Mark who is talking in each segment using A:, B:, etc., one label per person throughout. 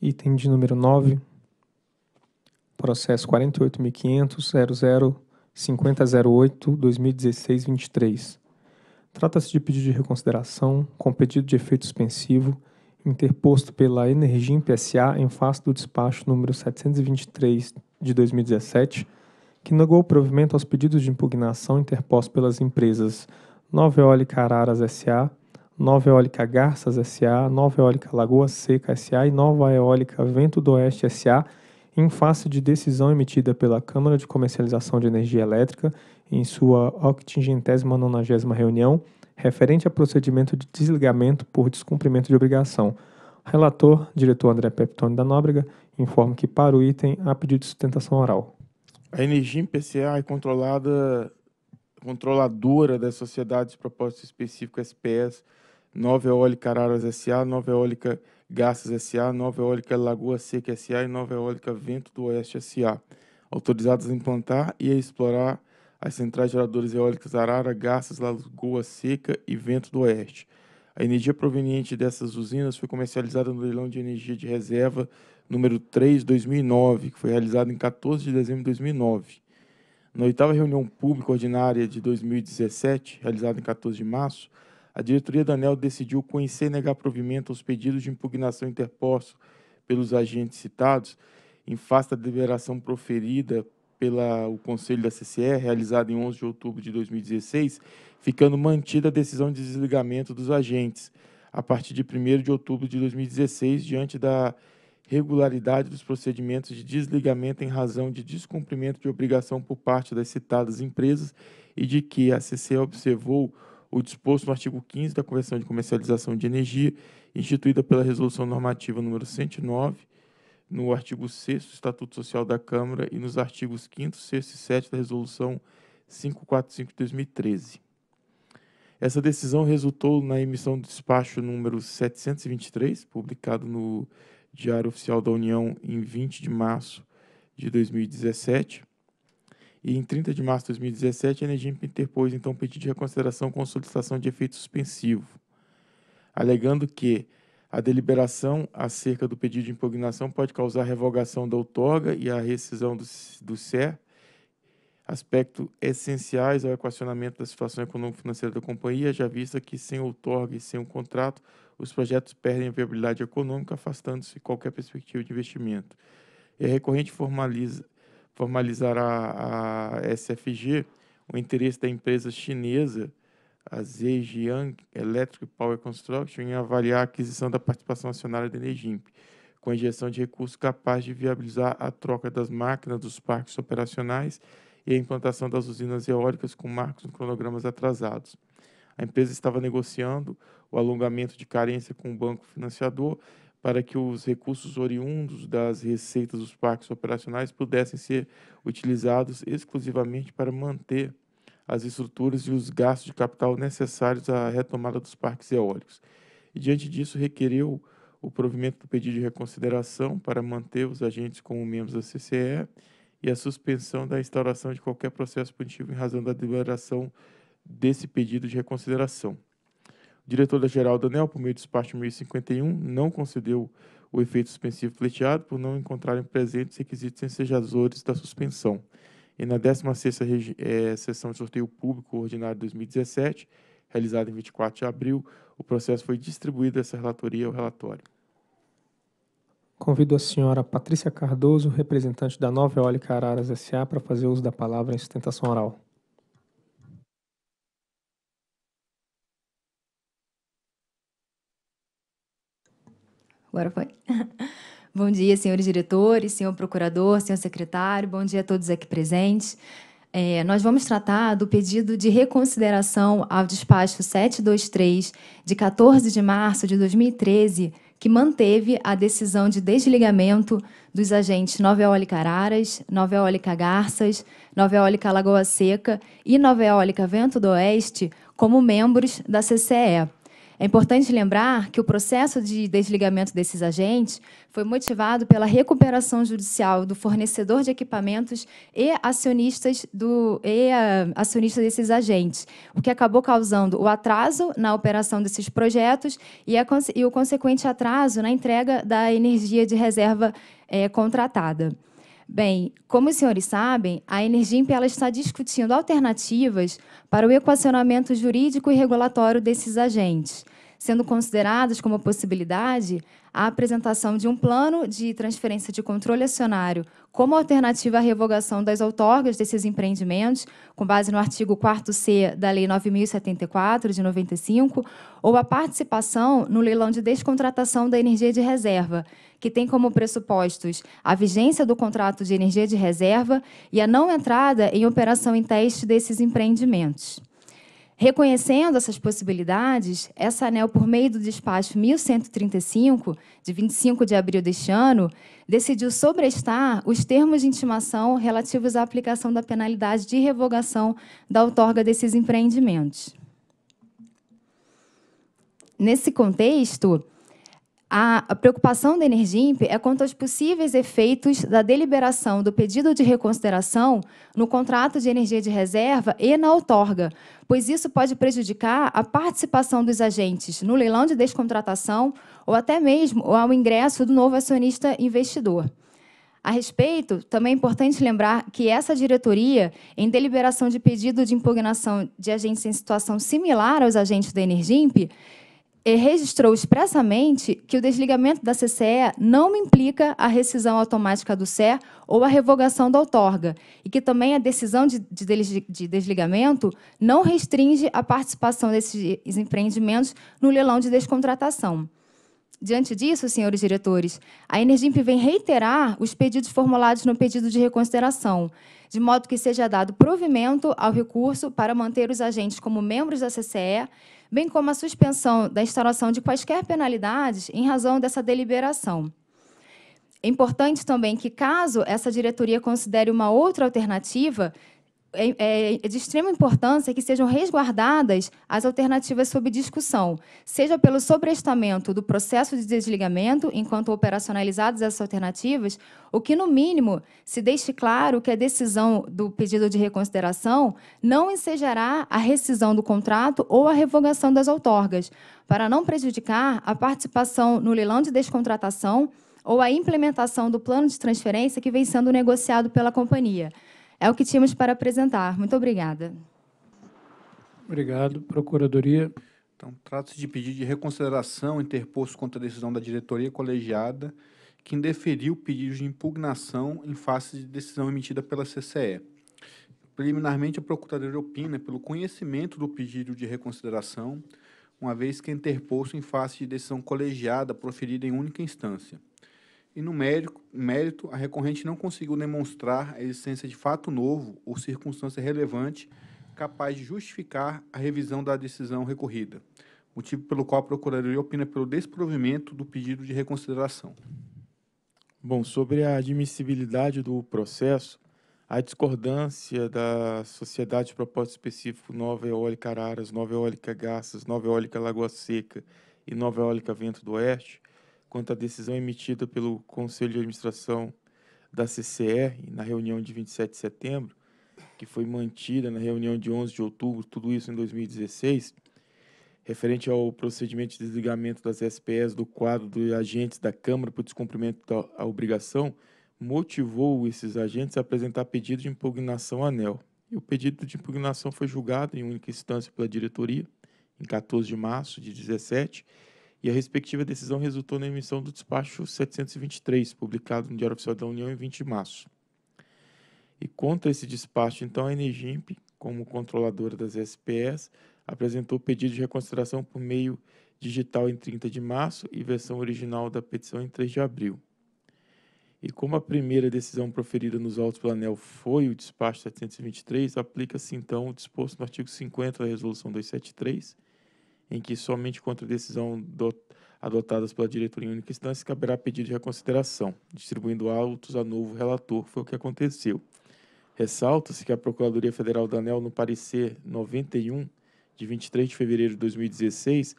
A: item de número 9, processo 48.500.00.5008.2016-23. Trata-se de pedido de reconsideração com pedido de efeito suspensivo interposto pela Energia PSA em face do despacho número 723 de 2017, que negou provimento aos pedidos de impugnação interpostos pelas empresas Nova Eólica Araras S.A., Nova Eólica Garças SA, Nova Eólica Lagoa Seca SA e Nova Eólica Vento do Oeste SA, em face de decisão emitida pela Câmara de Comercialização de Energia Elétrica em sua nonagésima reunião, referente a procedimento de desligamento por descumprimento de obrigação. Relator, diretor André Peptoni da Nóbrega, informa que para o item há pedido de sustentação oral.
B: A energia em PCA é controlada, controladora das sociedades de propósito específico SPS Nova Eólica Araras S.A., Nova Eólica Garças S.A., Nova Eólica Lagoa Seca S.A. e Nova Eólica Vento do Oeste S.A., autorizadas a implantar e a explorar as centrais geradoras eólicas Arara, Garças, Lagoa Seca e Vento do Oeste. A energia proveniente dessas usinas foi comercializada no leilão de energia de reserva número 3 2009, que foi realizado em 14 de dezembro de 2009. Na oitava reunião pública ordinária de 2017, realizada em 14 de março, a diretoria da ANEL decidiu, conhecer e negar provimento aos pedidos de impugnação interpostos pelos agentes citados, em face da deliberação proferida pelo Conselho da CCE, realizada em 11 de outubro de 2016, ficando mantida a decisão de desligamento dos agentes, a partir de 1 de outubro de 2016, diante da regularidade dos procedimentos de desligamento em razão de descumprimento de obrigação por parte das citadas empresas e de que a CCE observou o disposto no artigo 15 da Convenção de Comercialização de Energia, instituída pela Resolução Normativa número 109, no artigo 6 do Estatuto Social da Câmara e nos artigos 5º, 6 e 7 da Resolução 545 de 2013. Essa decisão resultou na emissão do despacho número 723, publicado no Diário Oficial da União em 20 de março de 2017, e em 30 de março de 2017 a Energimp interpôs então um pedido de reconsideração com solicitação de efeito suspensivo, alegando que a deliberação acerca do pedido de impugnação pode causar revogação da outorga e a rescisão do, do CER, aspectos essenciais ao equacionamento da situação econômico-financeira da companhia, já vista que sem outorga e sem um contrato, os projetos perdem a viabilidade econômica, afastando-se qualquer perspectiva de investimento. E a recorrente formaliza formalizar a, a SFG o interesse da empresa chinesa, a Zhejiang Electric Power Construction, em avaliar a aquisição da participação acionária da Energimp, com a injeção de recursos capaz de viabilizar a troca das máquinas dos parques operacionais e a implantação das usinas eólicas com marcos e cronogramas atrasados. A empresa estava negociando o alongamento de carência com o banco financiador para que os recursos oriundos das receitas dos parques operacionais pudessem ser utilizados exclusivamente para manter as estruturas e os gastos de capital necessários à retomada dos parques eólicos. E, diante disso, requereu o provimento do pedido de reconsideração para manter os agentes como membros da CCE e a suspensão da instauração de qualquer processo punitivo em razão da deliberação desse pedido de reconsideração diretora-geral Daniel do despacho 1051, não concedeu o efeito suspensivo pleiteado por não encontrarem presentes requisitos ensejadores da suspensão. E na 16ª é, sessão de sorteio público ordinário de 2017, realizada em 24 de abril, o processo foi distribuído essa relatoria ao relatório.
A: Convido a senhora Patrícia Cardoso, representante da Nova Eólica Araras S.A., para fazer uso da palavra em sustentação oral.
C: Agora foi. bom dia, senhores diretores, senhor procurador, senhor secretário, bom dia a todos aqui presentes. É, nós vamos tratar do pedido de reconsideração ao despacho 723, de 14 de março de 2013, que manteve a decisão de desligamento dos agentes Nova Eólica Araras, Nova Eólica Garças, Nova Eólica Lagoa Seca e Nova Eólica Vento do Oeste como membros da CCE. É importante lembrar que o processo de desligamento desses agentes foi motivado pela recuperação judicial do fornecedor de equipamentos e acionistas do e ah, desses agentes, o que acabou causando o atraso na operação desses projetos e, a, e o consequente atraso na entrega da energia de reserva é, contratada. Bem, como os senhores sabem, a Energimp ela está discutindo alternativas para o equacionamento jurídico e regulatório desses agentes, sendo consideradas como possibilidade a apresentação de um plano de transferência de controle acionário como alternativa à revogação das outorgas desses empreendimentos, com base no artigo 4C da Lei 9.074, de 95, ou a participação no leilão de descontratação da energia de reserva, que tem como pressupostos a vigência do contrato de energia de reserva e a não entrada em operação em teste desses empreendimentos. Reconhecendo essas possibilidades, essa ANEL, por meio do despacho 1135, de 25 de abril deste ano, decidiu sobrestar os termos de intimação relativos à aplicação da penalidade de revogação da outorga desses empreendimentos. Nesse contexto, a preocupação da Energimp é quanto aos possíveis efeitos da deliberação do pedido de reconsideração no contrato de energia de reserva e na outorga, pois isso pode prejudicar a participação dos agentes no leilão de descontratação ou até mesmo ao ingresso do novo acionista investidor. A respeito, também é importante lembrar que essa diretoria, em deliberação de pedido de impugnação de agentes em situação similar aos agentes da Energimp, eh, registrou expressamente que o desligamento da CCE não implica a rescisão automática do SER ou a revogação da outorga, e que também a decisão de, de desligamento não restringe a participação desses empreendimentos no leilão de descontratação. Diante disso, senhores diretores, a Energimp vem reiterar os pedidos formulados no pedido de reconsideração, de modo que seja dado provimento ao recurso para manter os agentes como membros da CCE, bem como a suspensão da instauração de quaisquer penalidades em razão dessa deliberação. É importante também que, caso essa diretoria considere uma outra alternativa, é, é, é, de extrema importância que sejam resguardadas as alternativas sob discussão, seja pelo sobrestamento do processo de desligamento, enquanto operacionalizadas essas alternativas, o que, no mínimo, se deixe claro que a decisão do pedido de reconsideração não ensejará a rescisão do contrato ou a revogação das outorgas, para não prejudicar a participação no leilão de descontratação ou a implementação do plano de transferência que vem sendo negociado pela companhia. É o que tínhamos para apresentar. Muito obrigada.
D: Obrigado. Procuradoria.
B: Então, trata-se de pedido de reconsideração interposto contra a decisão da diretoria colegiada que indeferiu o pedido de impugnação em face de decisão emitida pela CCE. Preliminarmente, a Procuradoria opina pelo conhecimento do pedido de reconsideração, uma vez que é interposto em face de decisão colegiada proferida em única instância. E no mérito, a recorrente não conseguiu demonstrar a existência de fato novo ou circunstância relevante capaz de justificar a revisão da decisão recorrida, motivo pelo qual a Procuradoria opina pelo desprovimento do pedido de reconsideração. Bom, sobre a admissibilidade do processo, a discordância da Sociedade de Propósito Específico Nova Eólica Araras, Nova Eólica Garças, Nova Eólica Lagoa Seca e Nova Eólica Vento do Oeste quanto à decisão emitida pelo Conselho de Administração da CCR na reunião de 27 de setembro, que foi mantida na reunião de 11 de outubro, tudo isso em 2016, referente ao procedimento de desligamento das SPS do quadro de agentes da Câmara por descumprimento da obrigação, motivou esses agentes a apresentar pedido de impugnação à ANEL. E o pedido de impugnação foi julgado em única instância pela diretoria, em 14 de março de 17 e a respectiva decisão resultou na emissão do despacho 723, publicado no Diário Oficial da União em 20 de março. E contra esse despacho, então, a Energimp, como controladora das SPS, apresentou pedido de reconsideração por meio digital em 30 de março e versão original da petição em 3 de abril. E como a primeira decisão proferida nos autos do ANEL foi o despacho 723, aplica-se então o disposto no artigo 50 da Resolução 273 em que somente contra decisão do, adotadas pela diretoria única instância caberá pedido de reconsideração, distribuindo autos a novo relator. Foi o que aconteceu. Ressalta-se que a Procuradoria Federal da ANEL, no parecer 91, de 23 de fevereiro de 2016,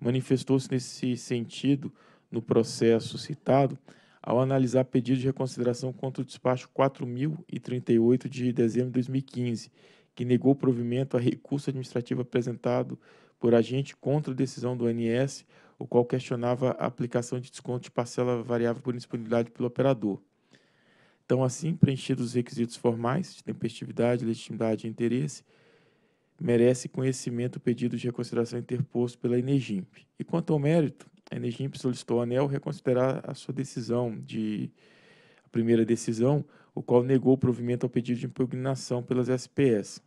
B: manifestou-se nesse sentido no processo citado ao analisar pedido de reconsideração contra o despacho 4038 de dezembro de 2015, que negou provimento a recurso administrativo apresentado por agente contra a decisão do ANS, o qual questionava a aplicação de desconto de parcela variável por indisponibilidade pelo operador. Então, assim, preenchidos os requisitos formais de tempestividade, legitimidade e interesse, merece conhecimento o pedido de reconsideração interposto pela Energimp. E quanto ao mérito, a Energimp solicitou ao ANEL reconsiderar a sua decisão de a primeira decisão o qual negou o provimento ao pedido de impugnação pelas SPS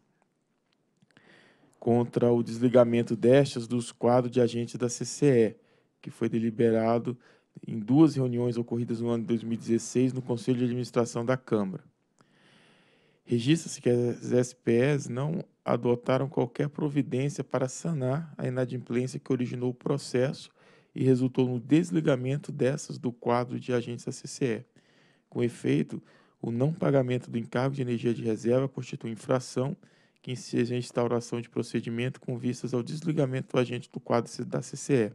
B: contra o desligamento destas dos quadros de agentes da CCE, que foi deliberado em duas reuniões ocorridas no ano de 2016 no Conselho de Administração da Câmara. Registra-se que as SPS não adotaram qualquer providência para sanar a inadimplência que originou o processo e resultou no desligamento dessas do quadro de agentes da CCE. Com efeito, o não pagamento do encargo de energia de reserva constitui infração que enseja a instauração de procedimento com vistas ao desligamento do agente do quadro da CCE.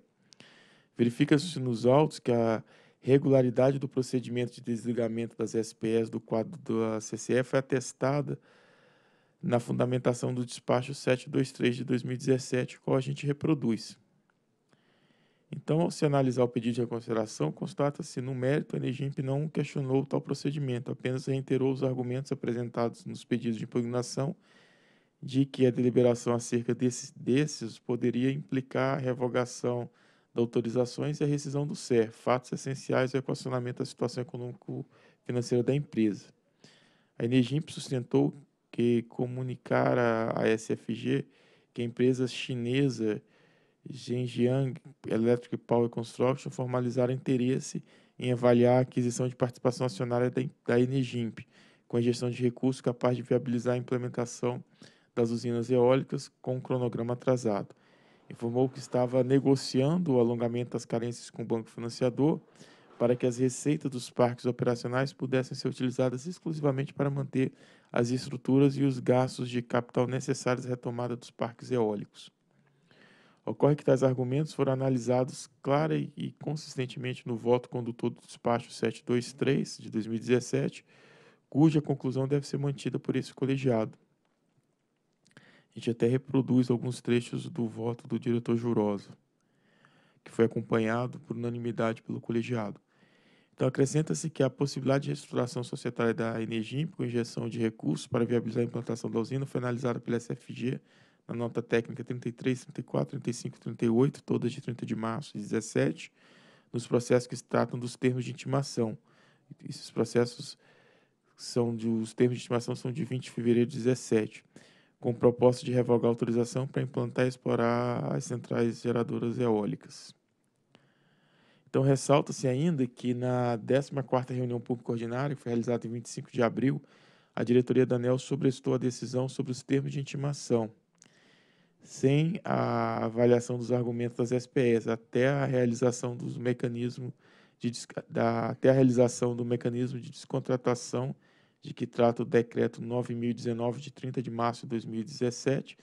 B: Verifica-se nos autos que a regularidade do procedimento de desligamento das SPS do quadro da CCE foi atestada na fundamentação do despacho 723 de 2017, qual a gente reproduz. Então, ao se analisar o pedido de reconsideração, constata-se no mérito a Energimp não questionou tal procedimento, apenas reiterou os argumentos apresentados nos pedidos de impugnação de que a deliberação acerca desses, desses poderia implicar a revogação de autorizações e a rescisão do SER, fatos essenciais ao equacionamento da situação econômico-financeira da empresa. A Energimp sustentou que comunicara à SFG que a empresa chinesa Zhenjiang Electric Power Construction formalizaram interesse em avaliar a aquisição de participação acionária da, Energimp, com a gestão de recursos capaz de viabilizar a implementação das usinas eólicas com um cronograma atrasado. Informou que estava negociando o alongamento das carências com o banco financiador para que as receitas dos parques operacionais pudessem ser utilizadas exclusivamente para manter as estruturas e os gastos de capital necessários à retomada dos parques eólicos. Ocorre que tais argumentos foram analisados clara e consistentemente no voto condutor do despacho 723 de 2017, cuja conclusão deve ser mantida por esse colegiado. A gente até reproduz alguns trechos do voto do diretor Juroso, que foi acompanhado por unanimidade pelo colegiado. Então, acrescenta-se que a possibilidade de reestruturação societária da Energim com injeção de recursos para viabilizar a implantação da usina foi analisada pela SFG na nota técnica 33, 34, 35, 38, todas de 30 de março e 17, nos processos que se tratam dos termos de intimação. Esses processos são de, os termos de intimação são de 20 de fevereiro de 17, com proposta de revogar a autorização para implantar e explorar as centrais geradoras eólicas. Então, ressalta-se ainda que na 14ª reunião pública ordinária, que foi realizada em 25 de abril, a diretoria da ANEL sobrestou a decisão sobre os termos de intimação sem a avaliação dos argumentos das SPEs até a realização dos mecanismos de, da, até a realização do mecanismo de descontratação de que trata o decreto 9019 de 30 de março de 2017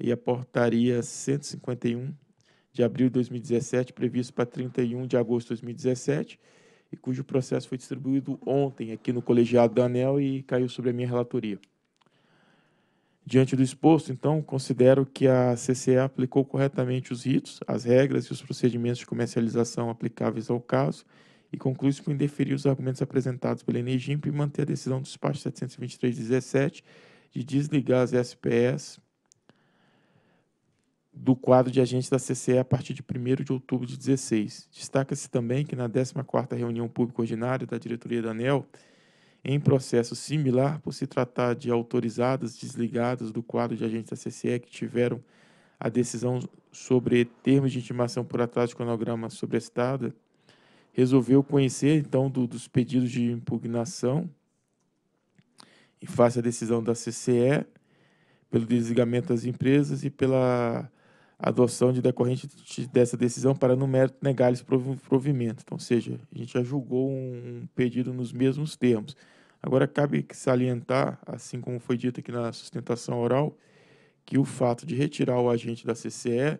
B: e a portaria 151 de abril de 2017 previsto para 31 de agosto de 2017 e cujo processo foi distribuído ontem aqui no colegiado da ANEL e caiu sobre a minha relatoria. Diante do exposto, então, considero que a CCE aplicou corretamente os ritos, as regras e os procedimentos de comercialização aplicáveis ao caso e conclui-se por indeferir os argumentos apresentados pela Energimp e manter a decisão do despacho 723-17 de desligar as SPS do quadro de agentes da CCE a partir de 1 de outubro de 16. Destaca-se também que na 14ª reunião pública ordinária da diretoria da ANEL, em processo similar por se tratar de autorizadas desligadas do quadro de agentes da CCE que tiveram a decisão sobre termos de intimação por atraso de cronograma sobrestada, resolveu conhecer então do, dos pedidos de impugnação em face à decisão da CCE pelo desligamento das empresas e pela adoção de decorrente dessa decisão para no mérito negar-lhes provimento. Então, ou seja, a gente já julgou um pedido nos mesmos termos. Agora, cabe salientar, assim como foi dito aqui na sustentação oral, que o fato de retirar o agente da CCE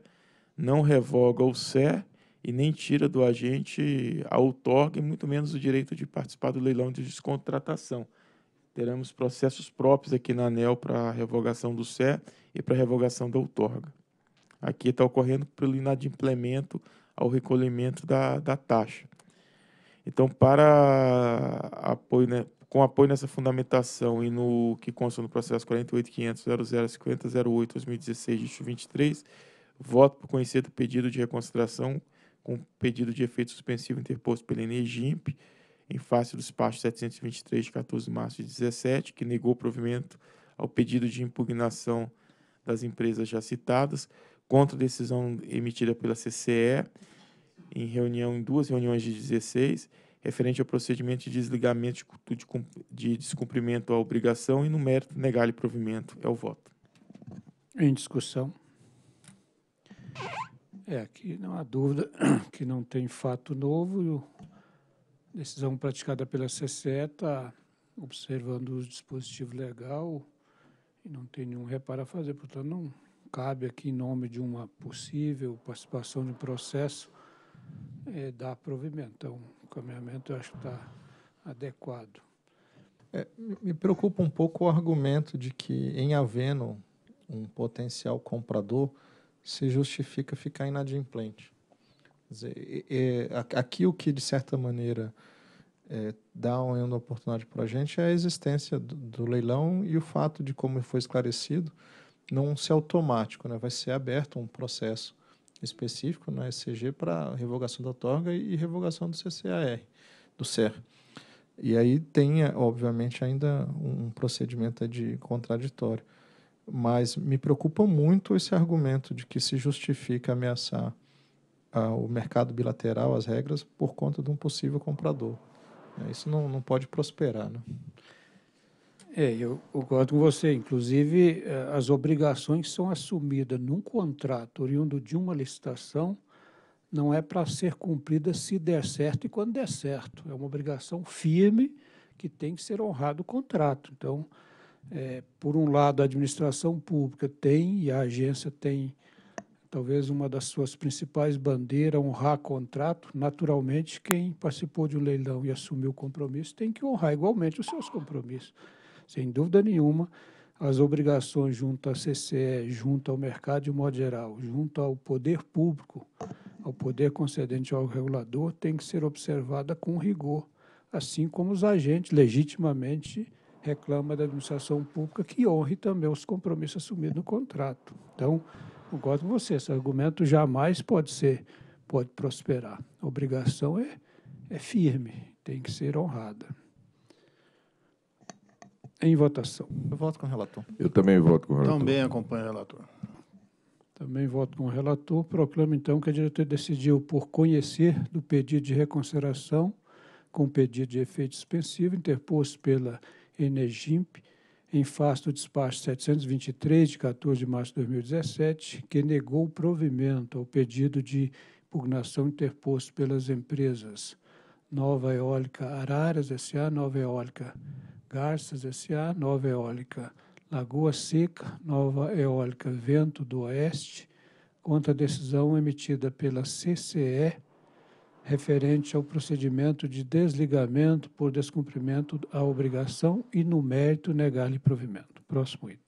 B: não revoga o CE e nem tira do agente a outorga e muito menos o direito de participar do leilão de descontratação. Teremos processos próprios aqui na ANEL para revogação do CE e para revogação da outorga. Aqui está ocorrendo pelo inadimplemento ao recolhimento da, da taxa. Então, para apoio, né, com apoio nessa fundamentação e no que consta no processo 48.500.0050.08.2016-23, voto por conhecer do pedido de reconsideração com pedido de efeito suspensivo interposto pela Energimp, em face do despacho 723 de 14 de março de 17, que negou provimento ao pedido de impugnação das empresas já citadas, contra a decisão emitida pela CCE em reunião em duas reuniões de 16 referente ao procedimento de desligamento de descumprimento à obrigação e no mérito negar-lhe provimento. É o voto.
D: Em discussão. É, aqui não há dúvida que não tem fato novo. Decisão praticada pela CCE está observando o dispositivo legal e não tem nenhum reparo a fazer. Portanto, não cabe aqui, em nome de uma possível participação de um processo, é, dar provimento. Então, encaminhamento eu acho que está adequado.
B: É, me preocupa um pouco o argumento de que, em havendo um potencial comprador, se justifica ficar inadimplente. Quer dizer, é, é, aqui o que, de certa maneira, é, dá uma oportunidade para a gente é a existência do, do, leilão e o fato de, como foi esclarecido, não ser automático, né? vai ser aberto um processo específico na né, SCG para revogação da outorga e revogação do CCAR, do CER. E aí tem, obviamente, ainda um procedimento de contraditório. Mas me preocupa muito esse argumento de que se justifica ameaçar ah, o mercado bilateral, as regras, por conta de um possível comprador. Isso não, não pode prosperar. Né? É, eu, concordo
D: com você. Inclusive, é, as obrigações são assumidas num contrato oriundo de uma licitação, não é para ser cumprida se der certo e quando der certo. É uma obrigação firme que tem que ser honrado o contrato. Então, é, por um lado, a administração pública tem e a agência tem talvez uma das suas principais bandeiras, honrar contrato, naturalmente, quem participou de um leilão e assumiu o compromisso tem que honrar igualmente os seus compromissos sem dúvida nenhuma, as obrigações junto à CCE, junto ao mercado de modo geral, junto ao poder público, ao poder concedente ao regulador, tem que ser observada com rigor, assim como os agentes legitimamente reclamam da administração pública que honre também os compromissos assumidos no contrato. Então, concordo com você, esse argumento jamais pode ser, pode prosperar. A obrigação é, é firme, tem que ser honrada. Em votação. Eu voto com o relator.
B: Eu também voto com o relator. Também acompanho o
D: relator. Também voto com o relator. Proclamo, então, que a diretoria decidiu por conhecer do pedido de reconsideração com pedido de efeito suspensivo interposto pela Energimp em face do despacho 723, de 14 de março de 2017, que negou o provimento ao pedido de impugnação interposto pelas empresas Nova Eólica Araras S.A., Nova Eólica Garças S.A., Nova Eólica. Lagoa Seca, Nova Eólica Vento do Oeste, contra a decisão emitida pela CCE referente ao procedimento de desligamento por descumprimento à obrigação e no mérito negar-lhe provimento. Próximo item.